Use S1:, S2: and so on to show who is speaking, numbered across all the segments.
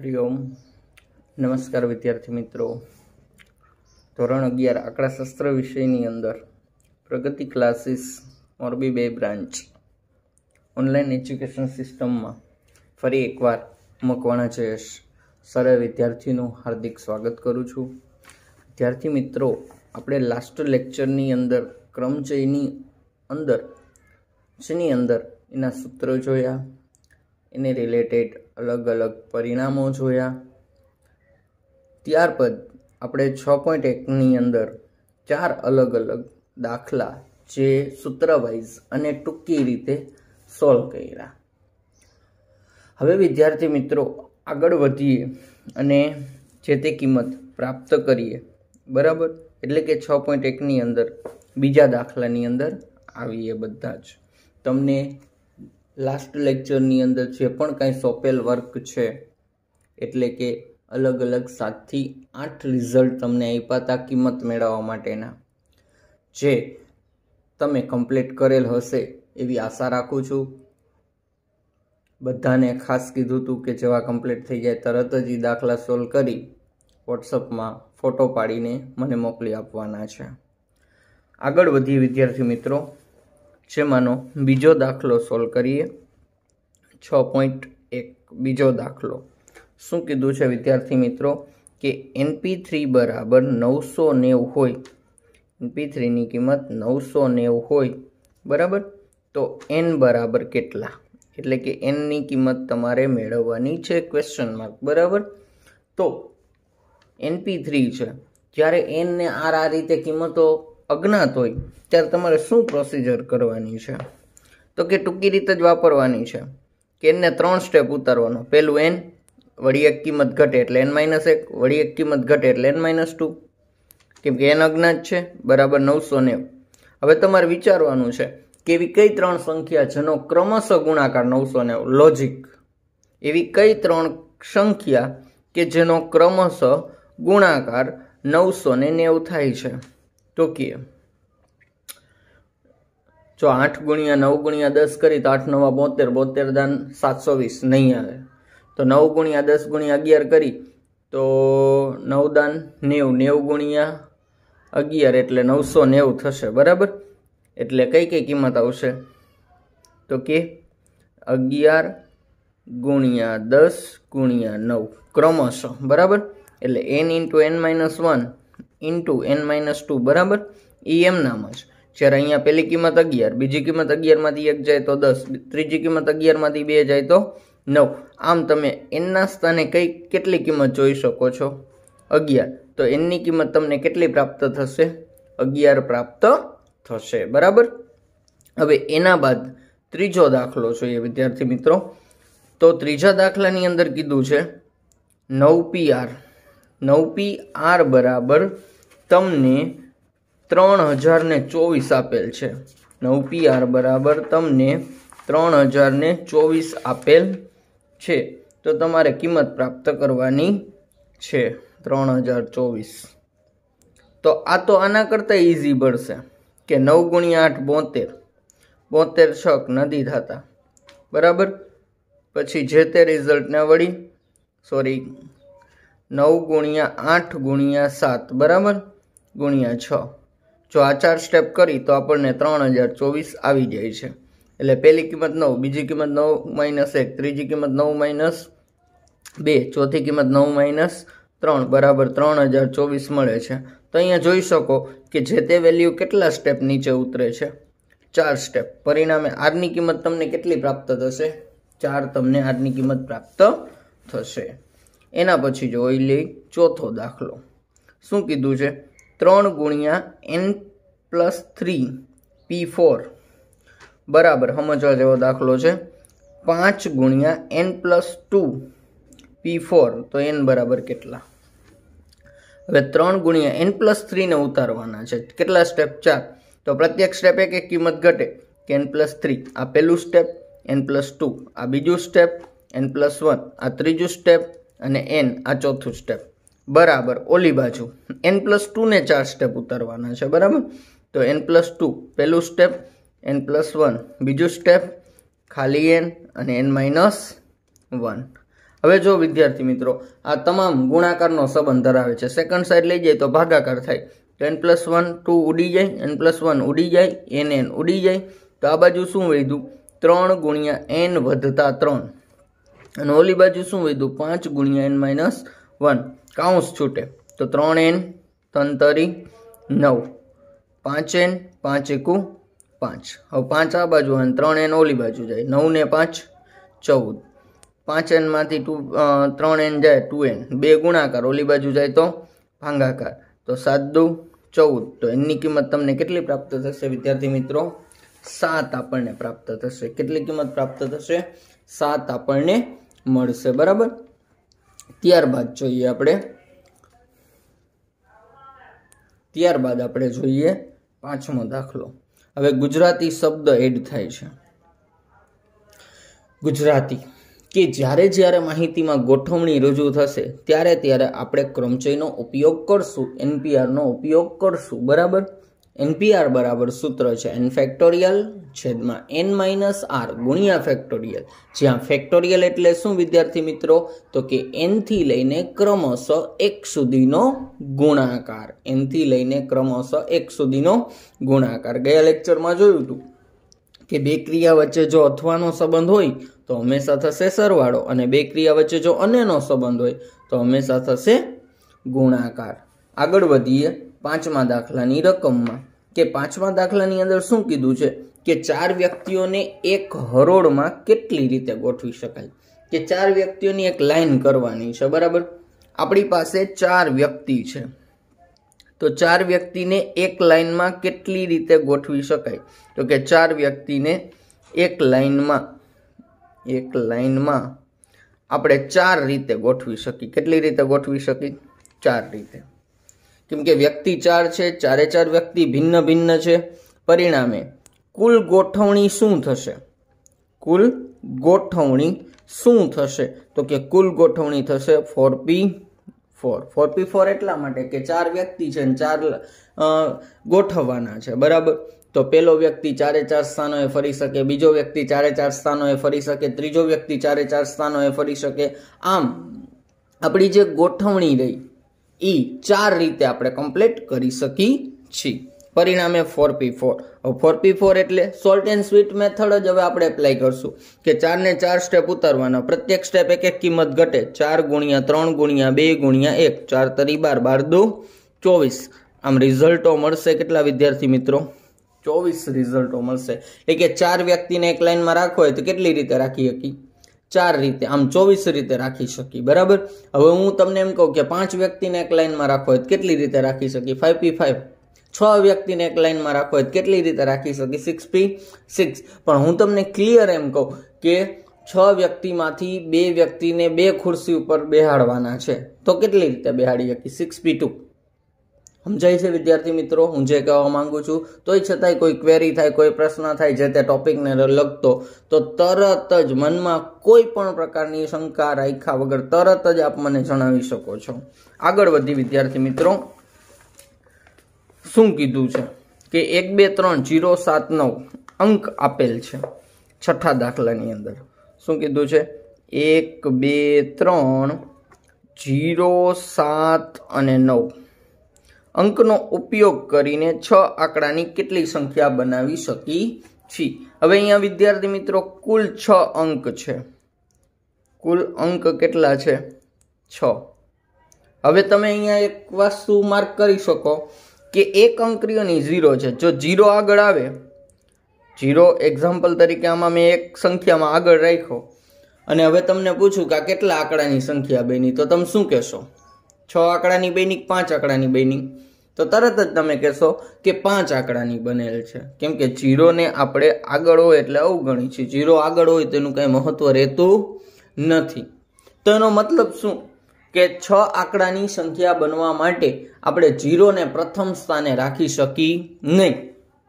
S1: હરિઓમ નમસ્કાર વિદ્યાર્થી મિત્રો ધોરણ અગિયાર આંકડાશાસ્ત્ર વિષયની અંદર પ્રગતિ ક્લાસીસ મોરબી બે બ્રાન્ચ ઓનલાઈન એજ્યુકેશન સિસ્ટમમાં ફરી એકવાર મકવાણા જયેશ સરળ વિદ્યાર્થીનું હાર્દિક સ્વાગત કરું છું વિદ્યાર્થી મિત્રો આપણે લાસ્ટ લેક્ચરની અંદર ક્રમચયની અંદર જેની અંદર એના સૂત્રો જોયા એને રિલેટેડ અલગ અલગ પરિણામો જોયા ત્યારબાદ આપણે છ પોઈન્ટ એકની અંદર ચાર અલગ અલગ દાખલા જે સૂત્રવાઇઝ અને ટૂંકી રીતે સોલ્વ કર્યા હવે વિદ્યાર્થી મિત્રો આગળ વધીએ અને જે તે કિંમત પ્રાપ્ત કરીએ બરાબર એટલે કે છ પોઈન્ટ એકની અંદર બીજા દાખલાની અંદર આવીએ બધા જ તમને લાસ્ટ લેક્ચરની અંદર જે પણ કાંઈ સોંપેલ વર્ક છે એટલે કે અલગ અલગ સાતથી આઠ રિઝલ્ટ તમને આપ્યા હતા કિંમત મેળવવા માટેના જે તમે કમ્પ્લીટ કરેલ હશે એવી આશા રાખું છું બધાને ખાસ કીધું હતું કે જેવા કમ્પ્લીટ થઈ જાય તરત જ એ દાખલા સોલ્વ કરી વોટ્સઅપમાં ફોટો પાડીને મને મોકલી આપવાના છે આગળ વધીએ વિદ્યાર્થી મિત્રો જેમાંનો બીજો દાખલો સોલ્વ કરીએ છ પોઈન્ટ એક બીજો દાખલો શું કીધું છે વિદ્યાર્થી મિત્રો કે એનપી થ્રી બરાબર નવસો નેવું હોય એનપી થ્રીની કિંમત નવસો નેવું હોય બરાબર તો એન બરાબર કેટલા એટલે કે એનની કિંમત તમારે મેળવવાની છે ક્વેશ્ચન માર્ક બરાબર તો એનપી થ્રી છે જ્યારે એનને આર આ રીતે કિંમતો અજ્ઞાત હોય ત્યારે તમારે શું પ્રોસિજર કરવાની છે તો કે ટૂંકી રીતે જ વાપરવાની છે કે એને ત્રણ સ્ટેપ ઉતારવાનો પહેલું એન વળી એક કિંમત ઘટે એટલે એન માઇનસ એક વળી એક કિંમત ઘટે એટલે એન માઇનસ ટુ કેમ કે એન અજ્ઞાત છે બરાબર નવસો નેવ હવે તમારે વિચારવાનું છે કે એવી કઈ ત્રણ સંખ્યા જેનો ક્રમશઃ ગુણાકાર નવસો નેવ લોજિક એવી કઈ ત્રણ સંખ્યા કે જેનો ક્રમશઃ ગુણાકાર નવસો ને નેવું થાય છે ટોકીએ જો આઠ ગુણ્યા નવ ગુણ્યા દસ કરી તો આઠ નવા બોતેર બોતેર દાન સાતસો વીસ નહીં આવે તો નવ ગુણ્યા દસ ગુણ્યા અગિયાર કરી તો નવ દાન નેવું નેવું ગુણ્યા અગિયાર એટલે નવસો નેવું થશે બરાબર એટલે કઈ કઈ કિંમત આવશે તો કે અગિયાર ગુણ્યા દસ ગુણ્યા નવ ક્રમશ બરાબર એટલે N into N minus one into N minus two બરાબર એ એમનામ જ જ્યારે અહીંયા પહેલી કિંમત અગિયાર બીજી કિંમત અગિયારમાંથી એક જાય તો દસ ત્રીજી કિંમત અગિયારમાંથી બે જાય તો નવ આમ તમે એનના સ્થાને કઈ કેટલી કિંમત જોઈ શકો છો અગિયાર તો એનની કિંમત તમને કેટલી પ્રાપ્ત થશે અગિયાર પ્રાપ્ત થશે બરાબર હવે એના બાદ ત્રીજો દાખલો જોઈએ વિદ્યાર્થી મિત્રો તો ત્રીજા દાખલાની અંદર કીધું છે નવ પી આર નવ પી આર બરાબર તમને ત્રણ હજારને ચોવીસ આપેલ છે નવ પી આર બરાબર તમને ત્રણ હજારને ચોવીસ આપેલ છે તો તમારે કિંમત પ્રાપ્ત કરવાની છે ત્રણ હજાર ચોવીસ તો આ તો આના કરતાં ઇઝી પડશે કે નવ ગુણ્યા આઠ બોતેર બોતેર છક નદી થતા બરાબર પછી જે તે રિઝલ્ટને વળી સોરી નવ ગુણ્યા આઠ ગુણ્યા સાત બરાબર ગુણ્યા છ જો આ ચાર સ્ટેપ કરી તો આપણને ત્રણ હજાર ચોવીસ આવી જાય છે એટલે પહેલી કિંમત નવ બીજી કિંમત નવ માઇનસ એક ત્રીજી કિંમત નવ માઇનસ બે ચોથી કિંમત નવ માઇનસ ત્રણ બરાબર ત્રણ હજાર ચોવીસ મળે છે તો અહીંયા જોઈ શકો કે જે તે વેલ્યુ કેટલા સ્ટેપ નીચે ઉતરે છે ચાર સ્ટેપ પરિણામે આરની કિંમત તમને કેટલી પ્રાપ્ત થશે ચાર તમને આરની કિંમત પ્રાપ્ત થશે એના પછી જોઈ લઈ ચોથો દાખલો શું કીધું છે ત્રણ ગુણ્યા N plus three P four બરાબર સમજવા જેવો દાખલો છે પાંચ ગુણ્યા N plus two P four તો એન બરાબર કેટલા હવે ત્રણ ગુણ્યા એન પ્લસ થ્રીને ઉતારવાના છે કેટલા સ્ટેપ ચાર તો પ્રત્યેક સ્ટેપ એક એક કિંમત ઘટે કે એન પ્લસ થ્રી આ પહેલું સ્ટેપ એન પ્લસ ટુ આ બીજું સ્ટેપ એન પ્લસ વન આ ત્રીજું સ્ટેપ અને એન આ ચોથું સ્ટેપ બરાબર ઓલી બાજુ એન પ્લસ ટુને ચાર સ્ટેપ ઉતારવાના છે બરાબર તો એન પ્લસ ટુ પહેલું સ્ટેપ એન પ્લસ વન બીજું સ્ટેપ ખાલી એન અને એન માઇનસ વન હવે જો વિદ્યાર્થી મિત્રો આ તમામ ગુણાકારનો સંબંધ ધરાવે છે સેકન્ડ સાઈડ લઈ જાય તો ભાગાકાર થાય તો એન પ્લસ વન ટુ ઉડી જાય એન પ્લસ વન ઉડી જાય એન એન ઉડી જાય તો આ બાજુ શું વધ્યું ત્રણ ગુણ્યા એન વધતા ત્રણ અને ઓલી બાજુ શું વધ્યું પાંચ ગુણ્યા એન માઇનસ વન કાઉન્સ છૂટે તો ત્રણ એન તંતરી નવ પાંચ એન પાંચ એકુ પાંચ હવે પાંચ આ બાજુ અને ત્રણ એન ઓલી બાજુ જાય નવ ને પાંચ ચૌદ પાંચ એનમાંથી ટુ ત્રણ એન જાય ટુ એન બે ગુણાકાર ઓલી બાજુ જાય તો ભાંગાકાર તો સાત દુ ચૌદ તો એની કિંમત તમને કેટલી પ્રાપ્ત થશે વિદ્યાર્થી મિત્રો સાત આપણને પ્રાપ્ત થશે કેટલી કિંમત પ્રાપ્ત થશે સાત આપણને મળશે બરાબર ત્યારબાદ જોઈએ આપણે ત્યારબાદ આપણે જોઈએ પાંચમો દાખલો હવે ગુજરાતી શબ્દ એડ થાય છે ગુજરાતી કે જ્યારે જ્યારે માહિતીમાં ગોઠવણી રજૂ થશે ત્યારે ત્યારે આપણે ક્રમચયનો ઉપયોગ કરશું એનપીઆરનો ઉપયોગ કરશું બરાબર એનપીઆર બરાબર સૂત્ર છે એન ફેક્ટોરિયલ છેદમાં એન માઇનસ આર ગુણ્યા ફેક્ટોરિયલ જ્યાં ફેક્ટોરિયલ એટલે શું વિદ્યાર્થી મિત્રો તો કે એનથી લઈને ક્રમશઃ એક સુધીનો ગુણાકાર એનથી લઈને ક્રમશઃ એક સુધીનો ગુણાકાર ગયા લેક્ચરમાં જોયું હતું કે બે ક્રિયા વચ્ચે જો અથવાનો સંબંધ હોય તો હંમેશા થશે સરવાળો અને બે ક્રિયા વચ્ચે જો અનેનો સંબંધ હોય તો હંમેશા થશે ગુણાકાર આગળ વધીએ પાંચમા દાખલાની રકમમાં કે પાંચમા દાખલાની અંદર શું કીધું છે કે ચાર વ્યક્તિઓને એક હરોળમાં કેટલી રીતે ગોઠવી શકાય કે ચાર વ્યક્તિઓની એક લાઈન કરવાની છે બરાબર આપણી પાસે ચાર વ્યક્તિ છે તો ચાર વ્યક્તિને એક લાઈનમાં કેટલી રીતે ગોઠવી શકાય તો કે ચાર વ્યક્તિને એક લાઈનમાં એક લાઈનમાં આપણે ચાર રીતે ગોઠવી શકીએ કેટલી રીતે ગોઠવી શકીએ ચાર રીતે કેમ કે વ્યક્તિ ચાર છે ચારે ચાર વ્યક્તિ ભિન્ન ભિન્ન છે પરિણામે કુલ ગોઠવણી શું થશે કુલ ગોઠવણી શું થશે તો કે કુલ ગોઠવણી થશે four P four four P four એટલા માટે કે ચાર વ્યક્તિ છે ને ચાર ગોઠવવાના છે બરાબર તો પેલો વ્યક્તિ ચારે ચાર સ્થાનોએ ફરી શકે બીજો વ્યક્તિ ચારે ચાર સ્થાનોએ ફરી શકે ત્રીજો વ્યક્તિ ચારે ચાર સ્થાનોએ ફરી શકે આમ આપણી જે ગોઠવણી રહી એ ચાર રીતે આપણે કમ્પ્લીટ કરી શકીએ છીએ પરિણામે four P four four P four એટલે સોલ્ટ એન્ડ સ્વીટ મેથડ જ હવે આપણે એપ્લાય કરશું કે ચારને ચાર સ્ટેપ ઉતારવાના પ્રત્યેક સ્ટેપ એક એક કિંમત ઘટે ચાર ગુણ્યા ત્રણ ગુણ્યા બે ગુણ્યા એક ચાર તરી બાર બાર દો ચોવીસ આમ રિઝલ્ટો મળશે કેટલા વિદ્યાર્થી મિત્રો ચોવીસ રિઝલ્ટો મળશે એટલે કે ચાર વ્યક્તિને એક લાઇનમાં રાખો હોય તો કેટલી રીતે રાખી શકીએ ચાર રીતે આમ ચોવીસ રીતે રાખી શકી બરાબર હવે હું તમને એમ કહું કે પાંચ વ્યક્તિને એક લાઇનમાં રાખો હોય કેટલી રીતે રાખી શકી ફાઇવ પી ફાઇવ છ વ્યક્તિને એક લાઇનમાં રાખો હોય કેટલી રીતે રાખી શકી સિક્સ પી સિક્સ પણ હું તમને ક્લિયર એમ કહું કે છ વ્યક્તિમાંથી બે વ્યક્તિને બે ખુરશી ઉપર બેહાડવાના છે તો કેટલી રીતે બેહાડી શકી સિક્સ પી ટુ સમજાય છે વિદ્યાર્થી મિત્રો હું જે કહેવા માંગુ છું તોય છતાંય કોઈ ક્વેરી થાય કોઈ પ્રશ્ન થાય જે તે ટોપિકને લગતો તો તરત જ મનમાં કોઈ પણ પ્રકારની શંકા રાખ્યા વગર તરત જ આપ મને જણાવી શકો છો આગળ વધી વિદ્યાર્થી મિત્રો શું કીધું છે કે એક બે ત્રણ જીરો સાત નવ અંક આપેલ છે છઠ્ઠા દાખલાની અંદર શું કીધું છે એક બે ત્રણ જીરો સાત અને નવ અંકનો ઉપયોગ કરીને છ આંકડાની કેટલી સંખ્યા બનાવી શકી છીએ હવે અહીંયા વિદ્યાર્થી મિત્રો કુલ છ અંક છે કુલ અંક કેટલા છે છ હવે તમે અહીંયા એક વાસ્તુ માર્ક કરી શકો કે એક અંકરીઓની ઝીરો છે જો ઝીરો આગળ આવે ઝીરો એક્ઝામ્પલ તરીકે આમાં મેં એક સંખ્યામાં આગળ રાખ્યો અને હવે તમને પૂછું કે આ કેટલા આંકડાની સંખ્યા બેની તો તમે શું કહેશો છ આંકડાની બની પાંચ આંકડાની બની તો તરત જ તમે કહેશો કે પાંચ આંકડાની બનેલ છે કેમ કે જીરોને આપણે આગળ હોય એટલે અવગણી છે જીરો આગળ હોય તેનું કંઈ મહત્ત્વ રહેતું નથી તો એનો મતલબ શું કે છ આંકડાની સંખ્યા બનવા માટે આપણે જીરોને પ્રથમ સ્થાને રાખી શકી નહીં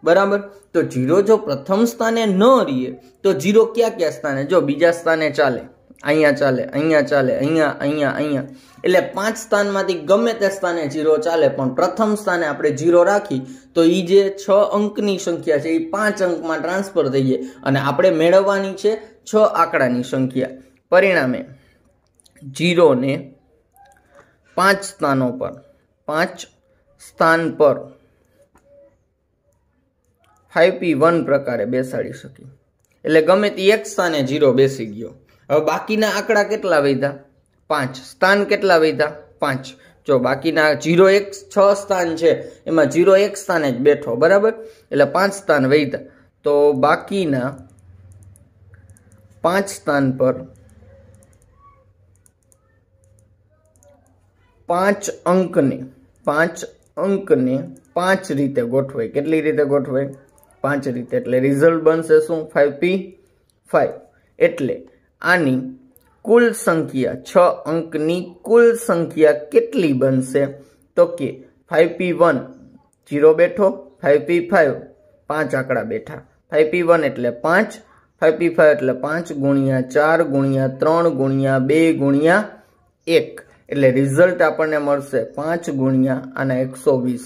S1: બરાબર તો જીરો જો પ્રથમ સ્થાને ન રહીએ તો જીરો ક્યાં ક્યાં સ્થાને જો બીજા સ્થાને ચાલે અહીંયા ચાલે અહીંયા ચાલે અહીંયા અહીંયા અહીંયા એટલે પાંચ સ્થાનમાંથી ગમે તે સ્થાને જીરો ચાલે પણ પ્રથમ સ્થાને આપણે જીરો રાખી તો એ જે છ અંકની સંખ્યા છે એ પાંચ અંકમાં ટ્રાન્સફર થઈએ અને આપણે મેળવવાની છે છ આંકડાની સંખ્યા પરિણામે જીરોને પાંચ સ્થાનો પર પાંચ સ્થાન પર ફાઈવ પી વન પ્રકારે બેસાડી શકી એટલે ગમે તે એક સ્થાને જીરો બેસી ગયો હવે બાકીના આંકડા કેટલા વધ્યા પાંચ સ્થાન કેટલા વધ્યા પાંચ જો બાકીના જીરો એક છ સ્થાન છે એમાં જીરો એક સ્થાને જ બેઠો બરાબર એટલે પાંચ સ્થાન વધ્યા તો બાકીના પાંચ સ્થાન પર પાંચ અંકને પાંચ અંકને પાંચ રીતે ગોઠવાય કેટલી રીતે ગોઠવાય પાંચ રીતે એટલે રિઝલ્ટ બનશે શું ફાઈવ પી ફાઈવ એટલે આની કુલ સંખ્યા છ અંકની કુલ સંખ્યા કેટલી બનશે તો કે ફાઇવ પી વન જીરો બેઠો ફાઇવ પી ફાઇવ પાંચ આંકડા બેઠા ફાઇવ પી વન એટલે પાંચ ફાઇવ પી ફાઇવ એટલે પાંચ ગુણ્યા ચાર ગુણ્યા ત્રણ ગુણ્યા બે ગુણ્યા એક એટલે રિઝલ્ટ આપણને મળશે પાંચ ગુણ્યા આના એકસો વીસ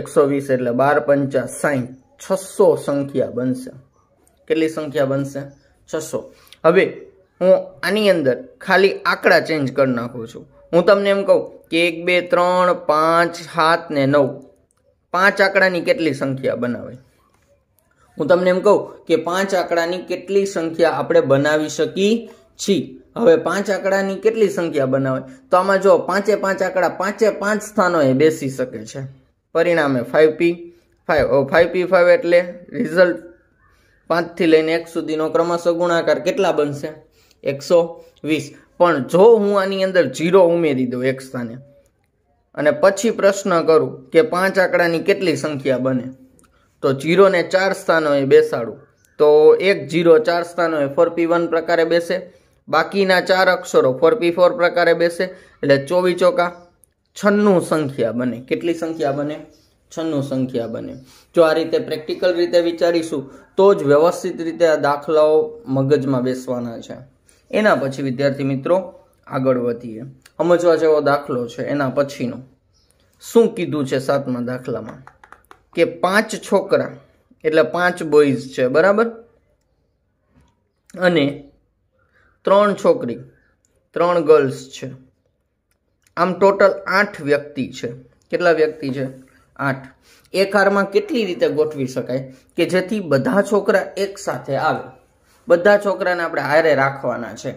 S1: એકસો વીસ એટલે બાર પંચા સાહીઠ છસો સંખ્યા બનશે કેટલી સંખ્યા બનશે છસો હવે હું આની અંદર ખાલી આંકડા ચેન્જ કરી નાખું છું હું તમને એમ કહું કે એક બે ત્રણ પાંચ સાત ને નવ પાંચ આંકડાની કેટલી સંખ્યા બનાવે હું તમને એમ કહું કે પાંચ આંકડાની કેટલી સંખ્યા આપણે બનાવી શકી છીએ હવે પાંચ આંકડાની કેટલી સંખ્યા બનાવે તો આમાં જો પાંચે પાંચ આંકડા પાંચે પાંચ સ્થાનોએ બેસી શકે છે પરિણામે five P five five P five એટલે રિઝલ્ટ પાંચથી લઈને એક સુધીનો ક્રમશઃ ગુણાકાર કેટલા બનશે એકસો વીસ પણ જો હું આની અંદર જીરો ઉમેરી દઉં એક સ્થાને અને પછી પ્રશ્ન કરું કે પાંચ આંકડાની કેટલી સંખ્યા બને તો જીરોને ચાર સ્થાનોએ બેસાડું તો એક જીરો ચાર સ્થાનોએ ફોર પી વન પ્રકારે બેસે બાકીના ચાર અક્ષરો ફોર પી ફોર પ્રકારે બેસે એટલે ચોવી ચોકા છન્નું સંખ્યા બને કેટલી સંખ્યા બને છન્નું સંખ્યા બને જો આ રીતે પ્રેક્ટિકલ રીતે વિચારીશું તો જ વ્યવસ્થિત રીતે આ દાખલાઓ મગજમાં બેસવાના છે એના પછી વિદ્યાર્થી મિત્રો આગળ વધીએ સમજવા જેવો દાખલો છે એના પછીનો શું કીધું છે સાતમા દાખલામાં કે પાંચ છોકરા એટલે પાંચ બોઈઝ છે બરાબર અને ત્રણ છોકરી ત્રણ ગર્લ્સ છે આમ ટોટલ આઠ વ્યક્તિ છે કેટલા વ્યક્તિ છે આઠ એક હારમાં કેટલી રીતે ગોઠવી શકાય કે જેથી બધા છોકરા એક સાથે આવે બધા છોકરાને આપણે હારે રાખવાના છે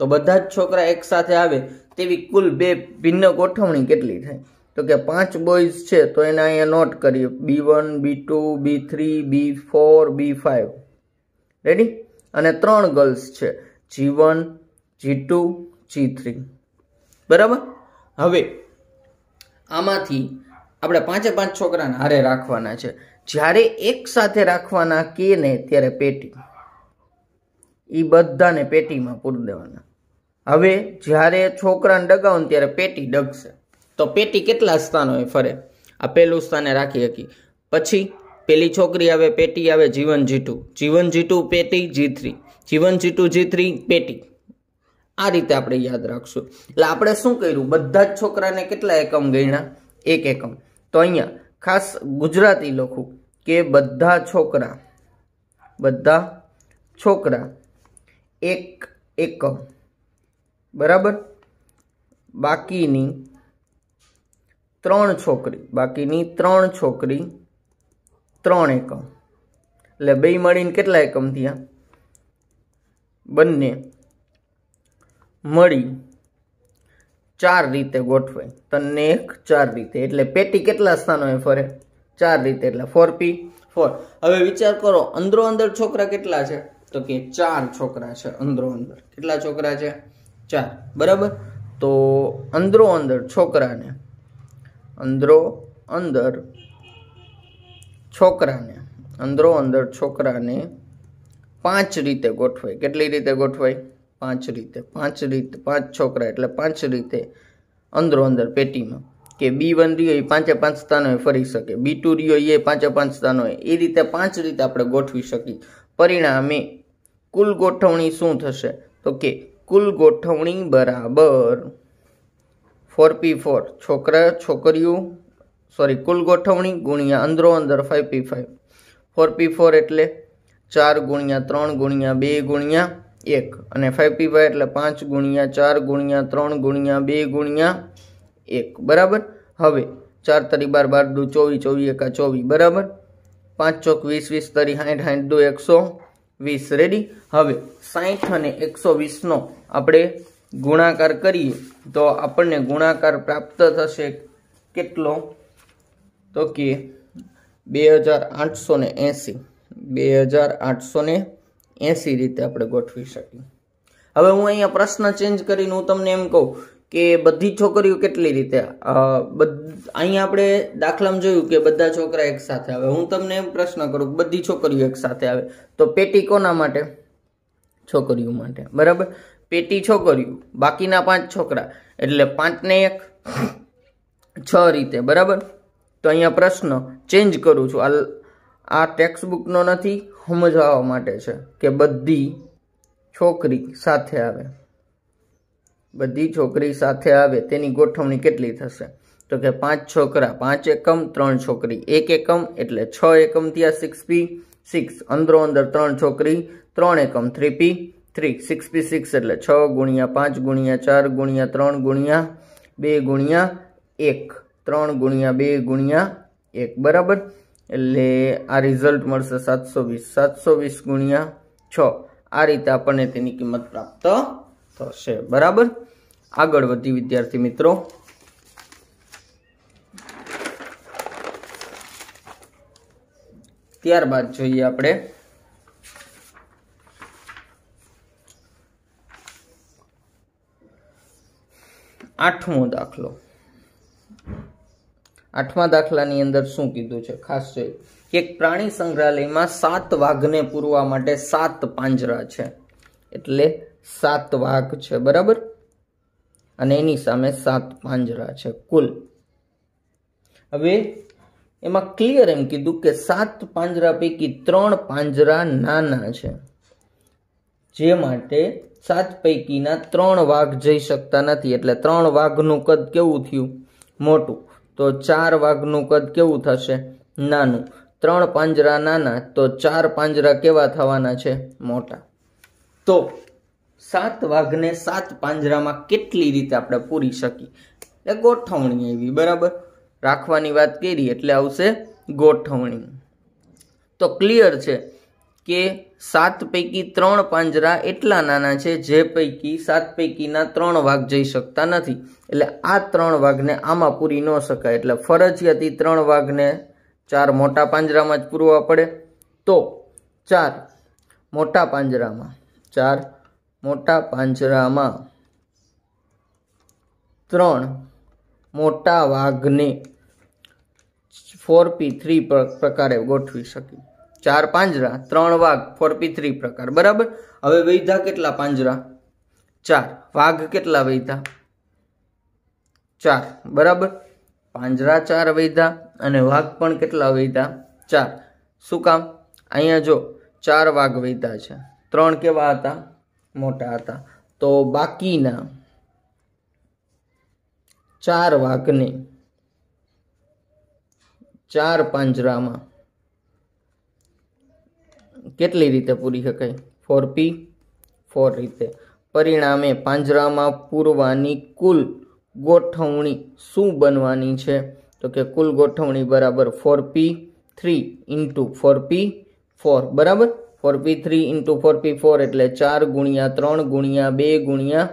S1: તો બધા જ છોકરા એક સાથે આવે તેવી કુલ બે ભિન્ન ગોઠવણી કેટલી થાય તો કે પાંચ બોયઝ છે તો એને અહીંયા નોટ કરીએ B one B two B three B four B five ready અને ત્રણ ગર્લ્સ છે G one G two G three બરાબર હવે આમાંથી આપણે પાંચે પાંચ છોકરાને હારે રાખવાના છે જ્યારે એક સાથે રાખવાના કે ને ત્યારે પેટી એ બધાને પેટીમાં પૂરી દેવાના હવે જ્યારે છોકરાને ડગાવો ને ત્યારે પેટી ડગશે તો પેટી કેટલા સ્થાનોએ ફરે આ પહેલું સ્થાને રાખી શકી પછી પેલી છોકરી આવે પેટી આવે જીવન જીટું જીવન જીટું પેટી જીથરી જીવન જીટું જીથરી પેટી આ રીતે આપણે યાદ રાખશું એટલે આપણે શું કર્યું બધા જ છોકરાને કેટલા એકમ ગણ્યા એક એકમ તો અહીંયા ખાસ ગુજરાતી લખું કે બધા છોકરા બધા છોકરા એક એક બરાબર બાકીની ત્રણ છોકરી બાકીની ત્રણ છોકરી ત્રણ એકમ એટલે બે મળીને કેટલા એકમ થયા બંને મળી ચાર રીતે ગોઠવાય તો નેક ચાર રીતે એટલે પેટી કેટલા સ્થાનોએ ફરે ચાર રીતે એટલે ફોર પી ફોર હવે વિચાર કરો અંદરો અંદર છોકરા કેટલા છે તો કે ચાર છોકરા છે અંદરો અંદર કેટલા છોકરા છે ચાર બરાબર તો અંદરો અંદર છોકરાને અંદરો અંદર છોકરાને અંદરો અંદર છોકરાને પાંચ રીતે ગોઠવાય કેટલી રીતે ગોઠવાય પાંચ રીતે પાંચ રીતે પાંચ છોકરા એટલે પાંચ રીતે અંદરો અંદર પેટીમાં કે બી વન રહ્યો એ પાંચે પાંચ સ્થાનોએ ફરી શકે બી ટુ રહ્યો એ પાંચે પાંચ સ્થાનોએ એ રીતે પાંચ રીતે આપણે ગોઠવી શકીએ પરિણામે કુલ ગોઠવણી શું થશે તો કે કુલ ગોઠવણી બરાબર ફોર પી ફોર છોકરા છોકરીઓ સોરી કુલ ગોઠવણી ગુણ્યા અંદરો અંદર five P five four P four એટલે ચાર ગુણ્યા ત્રણ ગુણ્યા બે ગુણ્યા એક અને ફાઈવ પી વાય એટલે પાંચ ગુણ્યા ચાર ગુણ્યા ત્રણ ગુણ્યા બે ગુણ્યા એક બરાબર હવે ચાર તરી બાર બાર દુ ચોવીસ ચોવીસ એકા ચોવીસ બરાબર પાંચ ચોક વીસ વીસ તરી સાઠ સાઠ દુ એકસો વીસ રેડી હવે સાઠ અને એકસો વીસનો આપણે ગુણાકાર કરીએ તો આપણને ગુણાકાર પ્રાપ્ત થશે કેટલો તો કે બે હજાર આઠસો ને એંસી બે હજાર આઠસો ને એસી રીતે આપણે ગોઠવી શકીએ હવે હું અહીંયા પ્રશ્ન ચેન્જ કરીને હું તમને એમ કહું કે બધી છોકરીઓ કેટલી રીતે અહીંયા આપણે દાખલામાં જોયું કે બધા છોકરા એક સાથે આવે હું તમને એમ પ્રશ્ન કરું બધી છોકરીઓ એક સાથે આવે તો પેટી કોના માટે છોકરીઓ માટે બરાબર પેટી છોકરીઓ બાકીના પાંચ છોકરા એટલે પાંચને એક છ રીતે બરાબર તો અહીંયા પ્રશ્ન ચેન્જ કરું છું આ આ ટેક્સ્ટ બુકનો નથી સમજાવવા માટે છે કે બધી છોકરી સાથે આવે બધી છોકરી સાથે આવે તેની ગોઠવણી કેટલી થશે તો કે પાંચ છોકરા પાંચ એકમ ત્રણ છોકરી એક એકમ એટલે છ એકમ ત્યાં સિક્સ પી સિક્સ અંદરો અંદર ત્રણ છોકરી ત્રણ એકમ three P three six P six એટલે છ ગુણ્યા પાંચ ગુણ્યા ચાર ગુણ્યા ત્રણ ગુણ્યા બે ગુણ્યા એક ત્રણ ગુણ્યા બે ગુણ્યા એક બરાબર એટલે આ રિઝલ્ટ મળશે સાતસો વીસ સાતસો વીસ ગુણ્યા છ આ રીતે આપણને તેની કિંમત પ્રાપ્ત થશે બરાબર આગળ વધી વિદ્યાર્થી મિત્રો ત્યારબાદ જોઈએ આપણે આઠમો દાખલો આઠમા દાખલાની અંદર શું કીધું છે ખાસ જોઈ કે એક પ્રાણી સંગ્રહાલયમાં સાત વાઘને પૂરવા માટે સાત પાંજરા છે એટલે સાત વાઘ છે બરાબર અને એની સામે સાત પાંજરા છે કુલ હવે એમાં ક્લિયર એમ કીધું કે સાત પાંજરા પૈકી ત્રણ પાંજરા નાના છે જે માટે સાત પૈકીના ત્રણ વાઘ જઈ શકતા નથી એટલે ત્રણ વાઘનું કદ કેવું થયું મોટું તો ચાર વાઘનું કદ કેવું થશે નાનું ત્રણ પાંજરા નાના તો ચાર પાંજરા કેવા થવાના છે મોટા તો સાત વાઘને સાત પાંજરામાં કેટલી રીતે આપણે પૂરી શકીએ એટલે ગોઠવણી એવી બરાબર રાખવાની વાત કરી એટલે આવશે ગોઠવણી તો ક્લિયર છે કે સાત પૈકી ત્રણ પાંજરા એટલા નાના છે જે પૈકી સાત પૈકીના ત્રણ વાઘ જઈ શકતા નથી એટલે આ ત્રણ વાઘને આમાં પૂરી ન શકાય એટલે ફરજિયાતી ત્રણ વાઘને ચાર મોટા પાંજરામાં જ પૂરવા પડે તો ચાર મોટા પાંજરામાં ચાર મોટા પાંજરામાં ત્રણ મોટા વાઘને ફોર પી થ્રી પ્રકારે ગોઠવી શકીએ ચાર પાંજરા ત્રણ વાઘ ફોર્ટી થ્રી પ્રકાર બરાબર હવે વૈધા કેટલા પાંજરા ચાર વાઘ કેટલા વૈધા ચાર બરાબર પાંજરા ચાર વૈધા અને વાઘ પણ કેટલા વૈધા ચાર શું કામ અહીંયા જો ચાર વાઘ વૈધા છે ત્રણ કેવા હતા મોટા હતા તો બાકીના ચાર વાઘને ચાર પાંજરામાં કેટલી રીતે પૂરી શકાય ફોર પી ફોર રીતે પરિણામે પાંજરામાં પૂરવાની કુલ ગોઠવણી શું બનવાની છે તો કે કુલ ગોઠવણી બરાબર four P three into four P four બરાબર four P three into four P four એટલે ચાર ગુણ્યા ત્રણ ગુણ્યા બે ગુણ્યા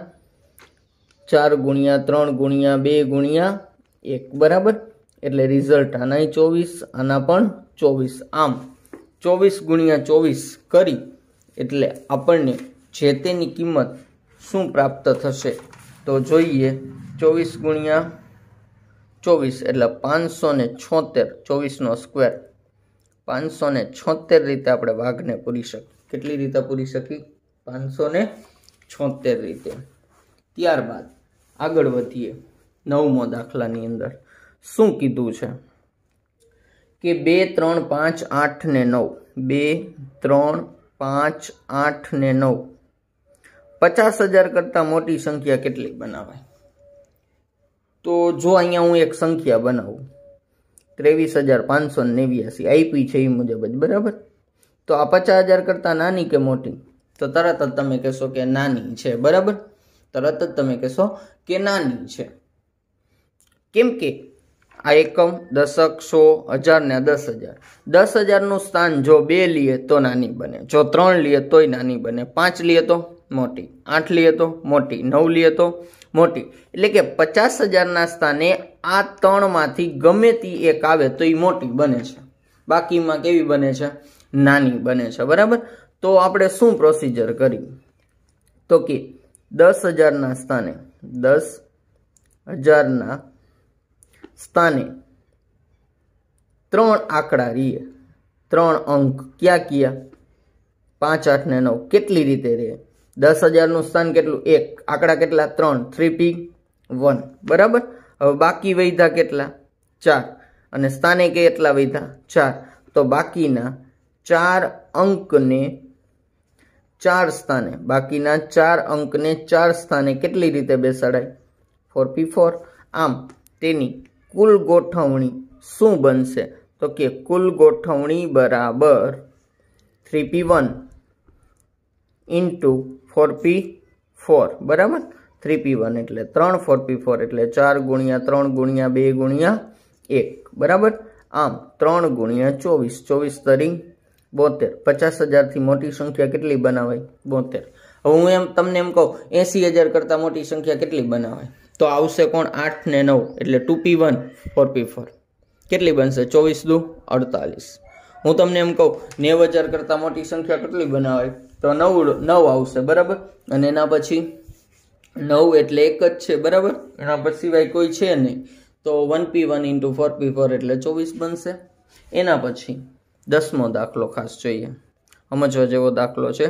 S1: ચાર ગુણ્યા ત્રણ ગુણ્યા બે ગુણ્યા એક બરાબર એટલે રિઝલ્ટ આનાય ચોવીસ આના પણ ચોવીસ આમ ચોવીસ ગુણ્યા ચોવીસ કરી એટલે આપણને જે તેની કિંમત શું પ્રાપ્ત થશે તો જોઈએ ચોવીસ ગુણ્યા ચોવીસ એટલે પાંચસો ને છોતેર ચોવીસનો સ્ક્વેર પાંચસો ને છોતેર રીતે આપણે વાઘને પૂરી શકીએ કેટલી રીતે પૂરી શકી પાંચસો ને છોતેર રીતે ત્યારબાદ આગળ વધીએ નવમો દાખલાની અંદર શું કીધું છે કે બે ત્રણ પાંચ આઠ ને નવ બે ત્રણ પાંચ આઠ ને નવ પચાસ હજાર કરતાં મોટી સંખ્યા કેટલી બનાવાય તો જો અહીંયા હું એક સંખ્યા બનાવું ત્રેવીસ હજાર પાંચસો નેવ્યાસી આઈપી છે એ મુજબ જ બરાબર તો આ પચાસ હજાર કરતાં નાની કે મોટી તો તરત જ તમે કહેશો કે નાની છે બરાબર તરત જ તમે કહેશો કે નાની છે કેમ કે આ એકમ દશક સો હજાર ને દસ હજાર દસ હજારનું સ્થાન જો બે લઈએ તો નાની બને જો ત્રણ લઈએ તોય નાની બને પાંચ લઈએ તો મોટી આઠ લઈએ તો મોટી નવ લઈએ તો મોટી એટલે કે પચાસ હજારના સ્થાને આ ત્રણમાંથી ગમે તે એક આવે તો એ મોટી બને છે બાકીમાં કેવી બને છે નાની બને છે બરાબર તો આપણે શું પ્રોસિજર કરી તો કે દસ હજારના સ્થાને દસ હજારના સ્થાને ત્રણ આંકડા રીએ ત્રણ અંક કયા કયા પાંચ આઠ ને નવ કેટલી રીતે રહે દસ હજારનું સ્થાન કેટલું એક આંકડા કેટલા ત્રણ થ્રી પી વન બરાબર હવે બાકી વૈધા કેટલા ચાર અને સ્થાને કેટલા વૈધા ચાર તો બાકીના ચાર અંકને ચાર સ્થાને બાકીના ચાર અંકને ચાર સ્થાને કેટલી રીતે બેસાડાય ફોર પી ફોર આમ તેની कुल गोठवणी सो बनसे तो के कुल गोठवणी बराबर 3p1 * 4p4 बराबर 3p1 એટલે 3 4p4 એટલે 4 * 3 * 2 * 1 बराबर આમ 3 * 24 24 तरी 72 50000 થી મોટી સંખ્યા કેટલી બનાવાય 72 હવે હું એમ તમને એમ કહું 80000 કરતા મોટી સંખ્યા કેટલી બનાવાય તો આવશે કોણ આઠ ને નવ એટલે two P one four P four કેટલી બનશે ચોવીસ દુ અડતાલીસ હું તમને એમ કહું નેવ હજાર કરતાં મોટી સંખ્યા કેટલી બનાવાય તો નવ નવ આવશે બરાબર અને એના પછી નવ એટલે એક જ છે બરાબર એના પર સિવાય કોઈ છે નહીં તો one P one into four P four એટલે ચોવીસ બનશે એના પછી દસમો દાખલો ખાસ જોઈએ સમજવા જેવો દાખલો છે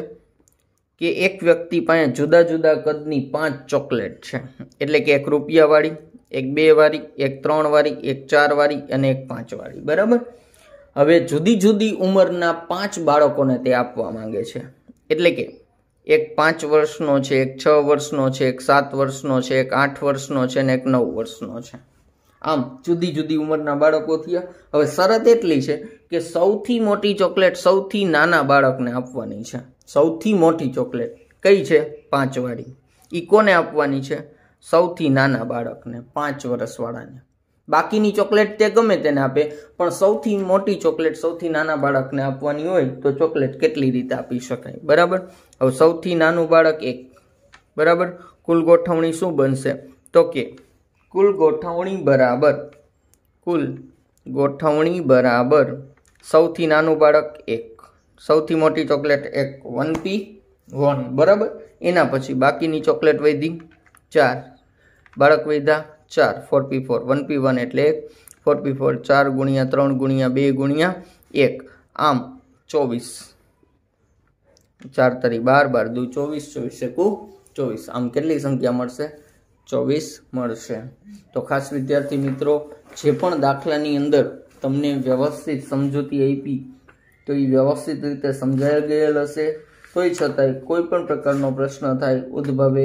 S1: કે એક વ્યક્તિ પાસે જુદા જુદા કદની પાંચ ચોકલેટ છે એટલે કે એક રૂપિયાવાળી એક બે વાળી એક ત્રણ વાળી એક ચાર વાળી અને એક પાંચ વાળી બરાબર હવે જુદી જુદી ઉંમરના પાંચ બાળકોને તે આપવા માંગે છે એટલે કે એક પાંચ વર્ષનો છે એક છ વર્ષનો છે એક સાત વર્ષનો છે એક આઠ વર્ષનો છે અને એક નવ વર્ષનો છે આમ જુદી જુદી ઉંમરના બાળકો થયા હવે શરત એટલી છે કે સૌથી મોટી ચોકલેટ સૌથી નાના બાળકને આપવાની છે સૌથી મોટી ચોકલેટ કઈ છે પાંચવાળી એ કોને આપવાની છે સૌથી નાના બાળકને પાંચ વર્ષવાળાને બાકીની ચોકલેટ તે ગમે તેને આપે પણ સૌથી મોટી ચોકલેટ સૌથી નાના બાળકને આપવાની હોય તો ચોકલેટ કેટલી રીતે આપી શકાય બરાબર હવે સૌથી નાનું બાળક એક બરાબર કુલ ગોઠવણી શું બનશે તો કે કુલ ગોઠવણી બરાબર કુલ ગોઠવણી બરાબર સૌથી નાનું બાળક એક સૌથી મોટી ચોકલેટ એક વન પી વન બરાબર એના પછી બાકીની ચોકલેટ વૈધી ચાર બાળક વૈધા ચાર four P four one P one એટલે એક ફોર પી ફોર ચાર ગુણ્યા ત્રણ ગુણ્યા બે ગુણ્યા એક આમ ચોવીસ ચાર તરી બાર બાર દુ ચોવીસ ચોવીસ એકુ ચોવીસ આમ કેટલી સંખ્યા મળશે ચોવીસ મળશે તો ખાસ વિદ્યાર્થી મિત્રો જે પણ દાખલાની અંદર તમને વ્યવસ્થિત સમજૂતી આપી તો એ વ્યવસ્થિત રીતે સમજાઈ ગયેલ હશે તોય છતાંય કોઈ પણ પ્રકારનો પ્રશ્ન થાય ઉદ્ભવે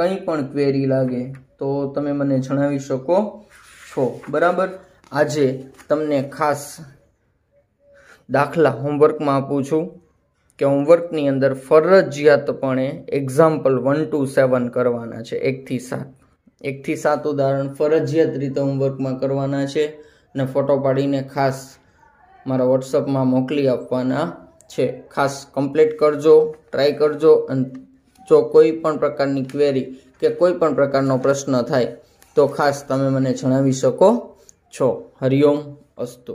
S1: કંઈ પણ ક્વેરી લાગે તો તમે મને જણાવી શકો છો બરાબર આજે તમને ખાસ દાખલા હોમવર્કમાં આપું છું કે હોમવર્કની અંદર ફરજિયાતપણે એક્ઝામ્પલ વન ટુ સેવન કરવાના છે એકથી સાત એકથી સાત ઉદાહરણ ફરજિયાત રીતે હોમવર્કમાં કરવાના છે અને ફોટો પાડીને ખાસ મારા વોટ્સઅપમાં મોકલી આપવાના છે ખાસ કમ્પ્લીટ કરજો ટ્રાય કરજો અને જો કોઈ પણ પ્રકારની ક્વેરી કે કોઈ પણ પ્રકારનો પ્રશ્ન થાય તો ખાસ તમે મને જણાવી શકો છો હરિઓમ અસ્તુ